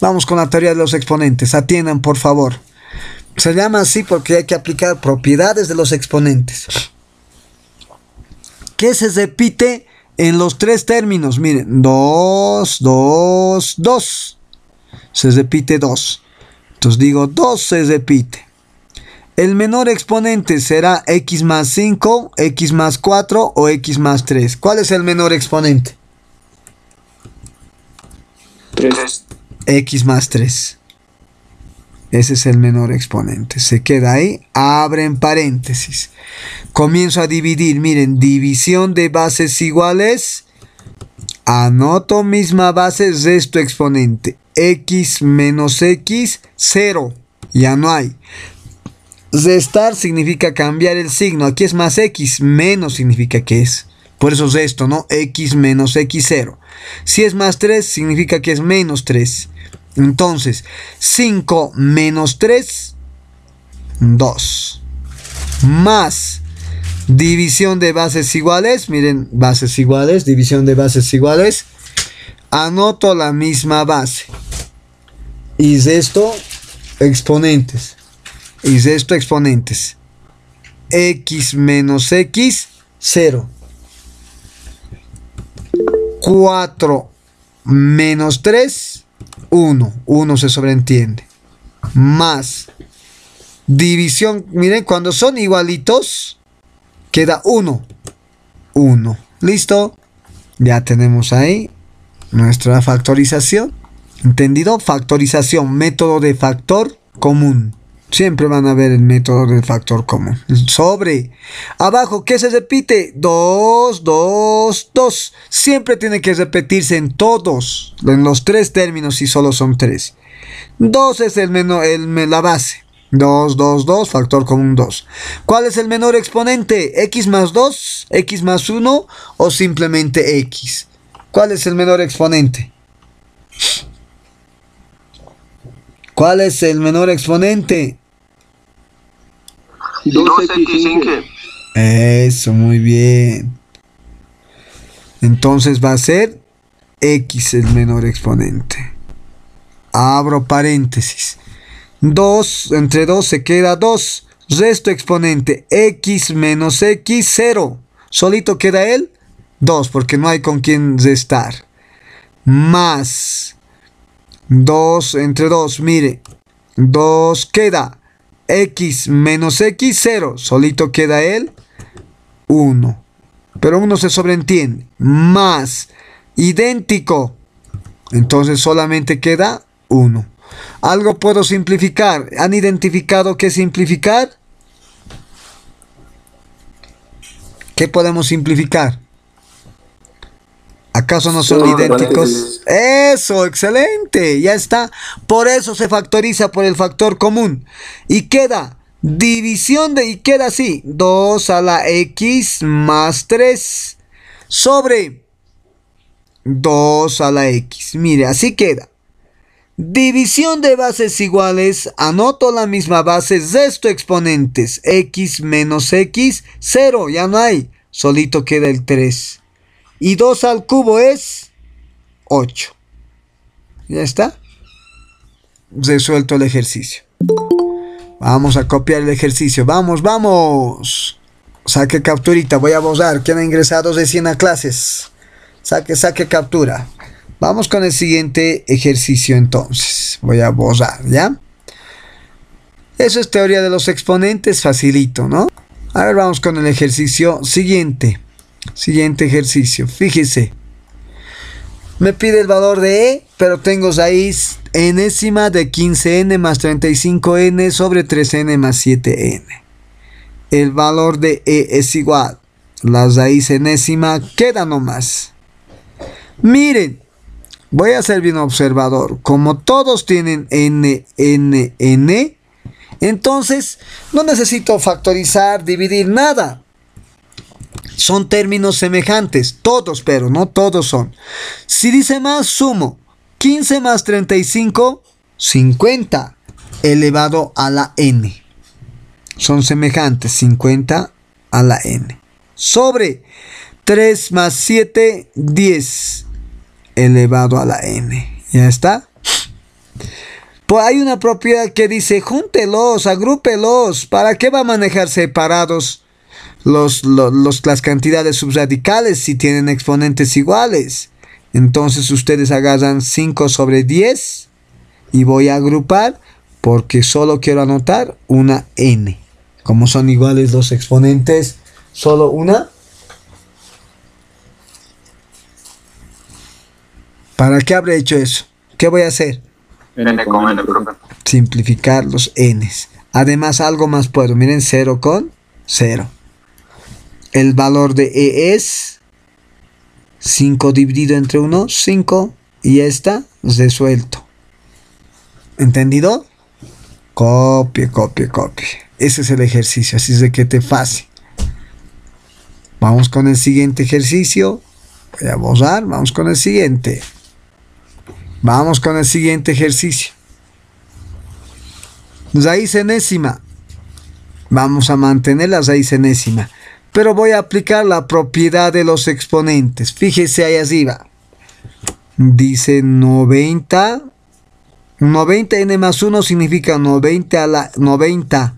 Vamos con la teoría de los exponentes. Atiendan, por favor. Se llama así porque hay que aplicar propiedades de los exponentes. ¿Qué se repite en los tres términos? Miren, 2, 2, 2. Se repite 2. Entonces digo 2 se repite. El menor exponente será x más 5, x más 4 o x más 3. ¿Cuál es el menor exponente? 3 x más 3. Ese es el menor exponente. Se queda ahí. Abren paréntesis. Comienzo a dividir. Miren, división de bases iguales. Anoto misma base, resto exponente. x menos x, 0. Ya no hay. Restar significa cambiar el signo. Aquí es más x, menos significa que es. Por eso es esto, ¿no? X menos X0. Si es más 3, significa que es menos 3. Entonces, 5 menos 3, 2. Más división de bases iguales. Miren, bases iguales, división de bases iguales. Anoto la misma base. Y de esto, exponentes. Y de esto, exponentes. X menos X, 0. 4 menos 3, 1. 1 se sobreentiende. Más división. Miren, cuando son igualitos, queda 1. 1. ¿Listo? Ya tenemos ahí nuestra factorización. ¿Entendido? Factorización, método de factor común. Siempre van a ver el método del factor común. Sobre. Abajo, ¿qué se repite? 2, 2, 2. Siempre tiene que repetirse en todos, en los tres términos si solo son tres. 2 es el menor, el, la base. 2, 2, 2, factor común 2. ¿Cuál es el menor exponente? ¿X más 2? ¿X más 1? ¿O simplemente X? ¿Cuál es el menor exponente? ¿Cuál es el menor exponente? 2X5. Eso, muy bien. Entonces va a ser X el menor exponente. Abro paréntesis. 2 entre 2 se queda 2. Resto exponente X menos X 0. Solito queda el 2 porque no hay con quien restar. Más 2 entre 2, mire. 2 queda x menos x, 0. Solito queda el 1. Pero uno se sobreentiende. Más idéntico. Entonces solamente queda 1. Algo puedo simplificar. ¿Han identificado qué simplificar? ¿Qué podemos simplificar? ¿Acaso no son idénticos? Eso, excelente, ya está. Por eso se factoriza por el factor común. Y queda división de, y queda así, 2 a la x más 3 sobre 2 a la x. Mire, así queda. División de bases iguales, anoto la misma base, estos exponentes, x menos x, 0, ya no hay, solito queda el 3. Y 2 al cubo es 8. ¿Ya está? Resuelto el ejercicio. Vamos a copiar el ejercicio. Vamos, vamos. Saque capturita. Voy a borrar. ¿Quién ha ingresado 100 a clases? Saque, saque captura. Vamos con el siguiente ejercicio entonces. Voy a borrar, ¿ya? Eso es teoría de los exponentes, facilito, ¿no? A ver, vamos con el ejercicio siguiente. Siguiente ejercicio. Fíjese. Me pide el valor de E, pero tengo raíz enésima de 15n más 35n sobre 3n más 7n. El valor de E es igual. La raíz enésima queda nomás. Miren, voy a ser bien observador. Como todos tienen n, n, n, entonces no necesito factorizar, dividir nada son términos semejantes, todos, pero no todos son. Si dice más, sumo 15 más 35, 50 elevado a la n. Son semejantes, 50 a la n. Sobre 3 más 7, 10 elevado a la n. ¿Ya está? Pues hay una propiedad que dice, júntelos, agrúpelos. ¿Para qué va a manejar separados? los, las cantidades subradicales si tienen exponentes iguales. Entonces ustedes agarran 5 sobre 10 y voy a agrupar porque solo quiero anotar una n. Como son iguales los exponentes, solo una. ¿Para qué habré hecho eso? ¿Qué voy a hacer? Simplificar los n Además, algo más puedo. Miren, 0 con 0. El valor de E es 5 dividido entre 1, 5 y está resuelto. ¿Entendido? Copie, copie, copie. Ese es el ejercicio, así es de que te fácil. Vamos con el siguiente ejercicio. Voy a borrar, vamos con el siguiente. Vamos con el siguiente ejercicio. Raíz enésima. Vamos a mantener la raíz enésima pero voy a aplicar la propiedad de los exponentes. Fíjese ahí arriba. Dice 90. 90n más 1 significa 90 a la 90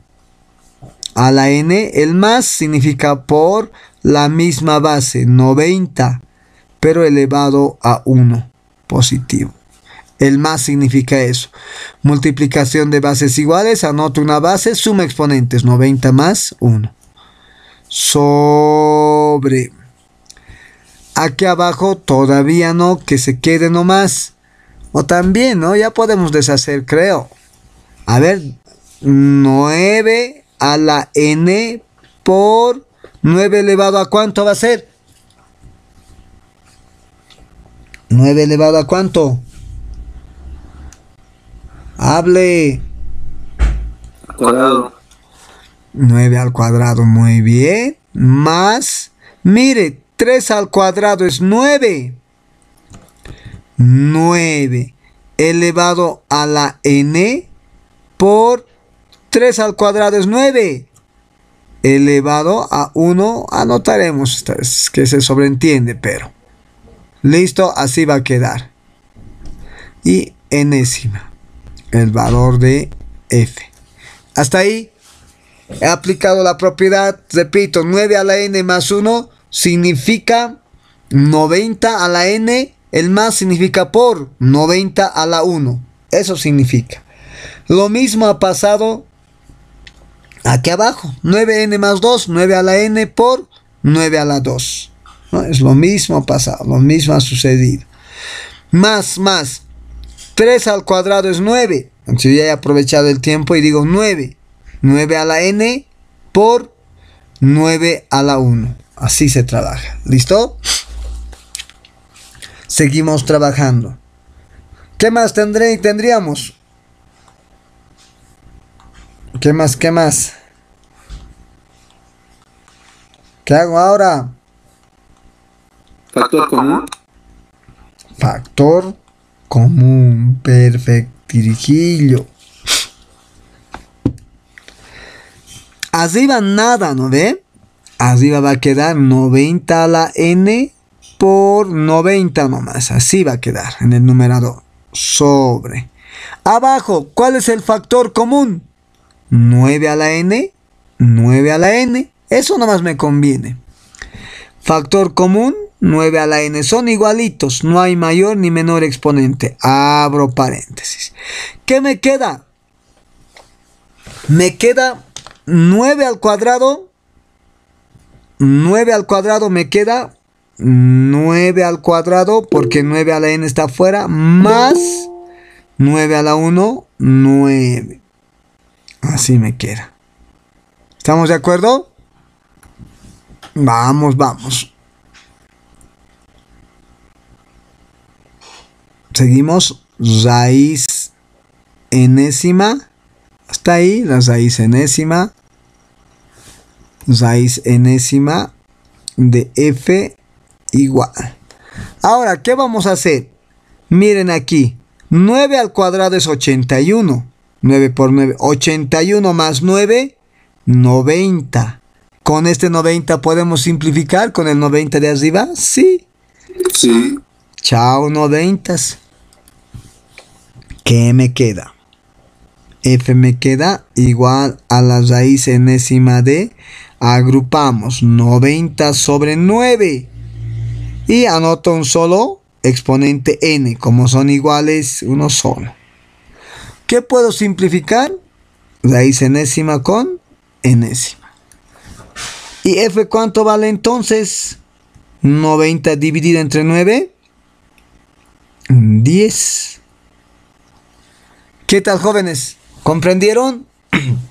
a la n. El más significa por la misma base, 90, pero elevado a 1, positivo. El más significa eso. Multiplicación de bases iguales, anota una base, suma exponentes, 90 más 1 sobre. Aquí abajo todavía no, que se quede nomás. O también, ¿no? Ya podemos deshacer, creo. A ver, 9 a la n por 9 elevado a cuánto va a ser. 9 elevado a cuánto. Hable. Cuadrado. 9 al cuadrado, muy bien. Más, mire, 3 al cuadrado es 9. 9 elevado a la n por 3 al cuadrado es 9. Elevado a 1, anotaremos que se sobreentiende, pero. Listo, así va a quedar. Y enésima, el valor de f. Hasta ahí he aplicado la propiedad, repito, 9 a la n más 1 significa 90 a la n, el más significa por 90 a la 1. Eso significa. Lo mismo ha pasado aquí abajo. 9n más 2, 9 a la n por 9 a la 2. ¿No? Es lo mismo ha pasado, lo mismo ha sucedido. Más, más. 3 al cuadrado es 9. Entonces ya he aprovechado el tiempo y digo 9. 9 a la n por 9 a la 1. Así se trabaja. ¿Listo? Seguimos trabajando. ¿Qué más tendré, tendríamos? ¿Qué más? ¿Qué más? ¿Qué hago ahora? Factor común. Factor común. Perfectirijillo. Arriba nada, ¿no ve? Arriba va a quedar 90 a la n por 90 nomás. Así va a quedar en el numerador. Sobre. Abajo, ¿cuál es el factor común? 9 a la n, 9 a la n. Eso nomás me conviene. Factor común, 9 a la n. Son igualitos, no hay mayor ni menor exponente. Abro paréntesis. ¿Qué me queda? Me queda 9 al cuadrado, 9 al cuadrado me queda 9 al cuadrado, porque 9 a la n está afuera, más 9 a la 1, 9. Así me queda. ¿Estamos de acuerdo? Vamos, vamos. Seguimos. Raíz enésima. Hasta ahí, la raíz enésima raíz enésima de f igual. Ahora, ¿qué vamos a hacer? Miren aquí, 9 al cuadrado es 81. 9 por 9, 81 más 9, 90. ¿Con este 90 podemos simplificar con el 90 de arriba? Sí. Sí. Chao, 90. ¿Qué me queda? f me queda igual a la raíz enésima de agrupamos 90 sobre 9 y anoto un solo exponente n, como son iguales, uno solo. ¿Qué puedo simplificar? La Raíz enésima con enésima. ¿Y f cuánto vale entonces? 90 dividido entre 9, 10. ¿Qué tal jóvenes? ¿Comprendieron?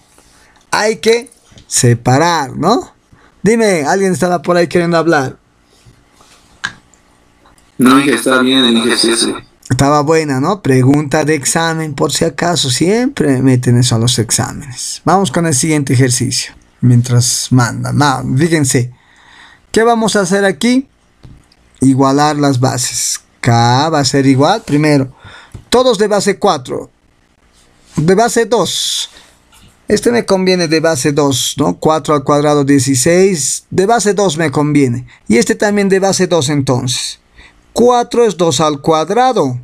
Hay que separar, ¿no? Dime, alguien estaba por ahí queriendo hablar. No, dije está bien sí, sí Estaba buena, ¿no? Pregunta de examen, por si acaso. Siempre meten eso a los exámenes. Vamos con el siguiente ejercicio. Mientras mandan. No, ah, fíjense. ¿Qué vamos a hacer aquí? Igualar las bases. K va a ser igual. Primero, todos de base 4. De base 2. Este me conviene de base 2, ¿no? 4 al cuadrado 16, de base 2 me conviene. Y este también de base 2 entonces. 4 es 2 al cuadrado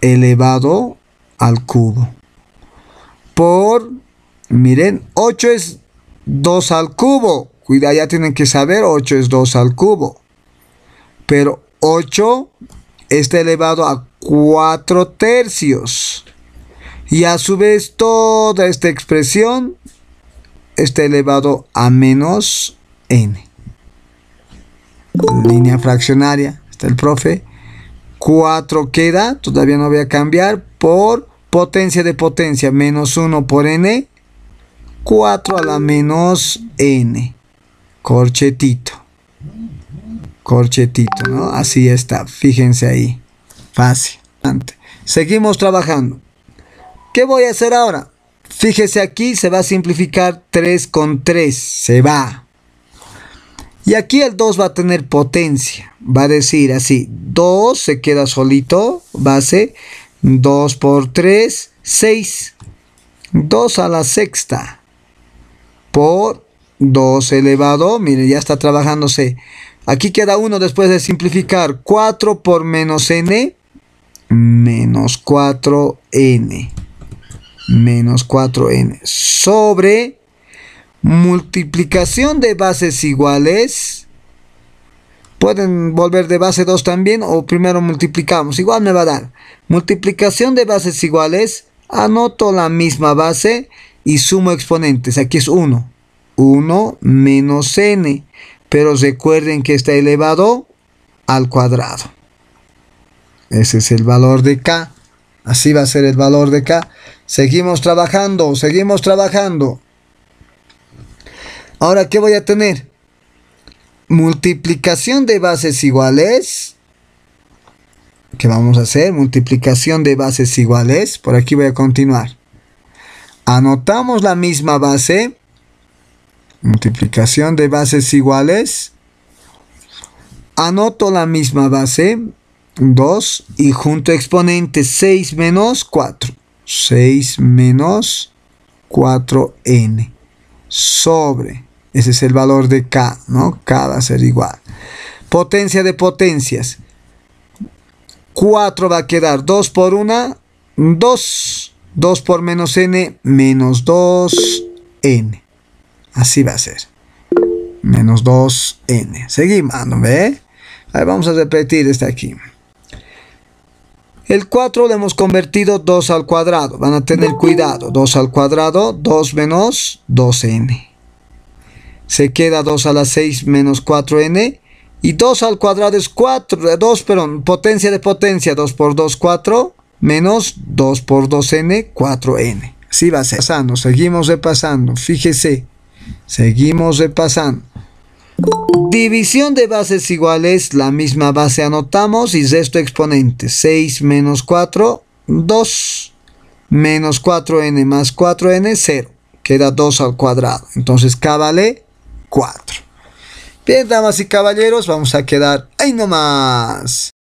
elevado al cubo. Por, miren, 8 es 2 al cubo. Cuidado, ya tienen que saber, 8 es 2 al cubo. Pero 8 está elevado a 4 tercios y a su vez toda esta expresión está elevado a menos n. Línea fraccionaria, está el profe. 4 queda, todavía no voy a cambiar, por potencia de potencia, menos 1 por n, 4 a la menos n. Corchetito. Corchetito, ¿no? Así está, fíjense ahí. Fácil. Seguimos trabajando. ¿Qué voy a hacer ahora? Fíjese aquí, se va a simplificar 3 con 3, se va. Y aquí el 2 va a tener potencia, va a decir así, 2 se queda solito, base, 2 por 3, 6. 2 a la sexta por 2 elevado, mire, ya está trabajándose. Aquí queda 1 después de simplificar, 4 por menos n, menos 4n menos 4n sobre multiplicación de bases iguales. Pueden volver de base 2 también o primero multiplicamos. Igual me va a dar. Multiplicación de bases iguales. Anoto la misma base y sumo exponentes. Aquí es 1. 1 menos n. Pero recuerden que está elevado al cuadrado. Ese es el valor de k. Así va a ser el valor de k. Seguimos trabajando, seguimos trabajando. Ahora, ¿qué voy a tener? Multiplicación de bases iguales. ¿Qué vamos a hacer? Multiplicación de bases iguales. Por aquí voy a continuar. Anotamos la misma base. Multiplicación de bases iguales. Anoto la misma base. 2 y junto exponente 6 menos 4. 6 menos 4n sobre, ese es el valor de k, ¿no? K va a ser igual. Potencia de potencias. 4 va a quedar 2 por 1, 2. 2 por menos n, menos 2n. Así va a ser. Menos 2n. Seguimos, ¿ve? vamos a repetir este aquí. El 4 lo hemos convertido 2 al cuadrado. Van a tener cuidado. 2 al cuadrado, 2 menos 2n. Se queda 2 a la 6 menos 4n. Y 2 al cuadrado es 4, 2, eh, perdón, potencia de potencia. 2 por 2, 4, menos 2 por 2n, 4n. Así va a ser. Pasando, seguimos repasando. Fíjese, seguimos repasando. División de bases iguales, la misma base anotamos y resto exponente. 6 menos 4, 2. Menos 4n más 4n, 0. Queda 2 al cuadrado. Entonces vale 4. Bien, damas y caballeros, vamos a quedar ahí nomás.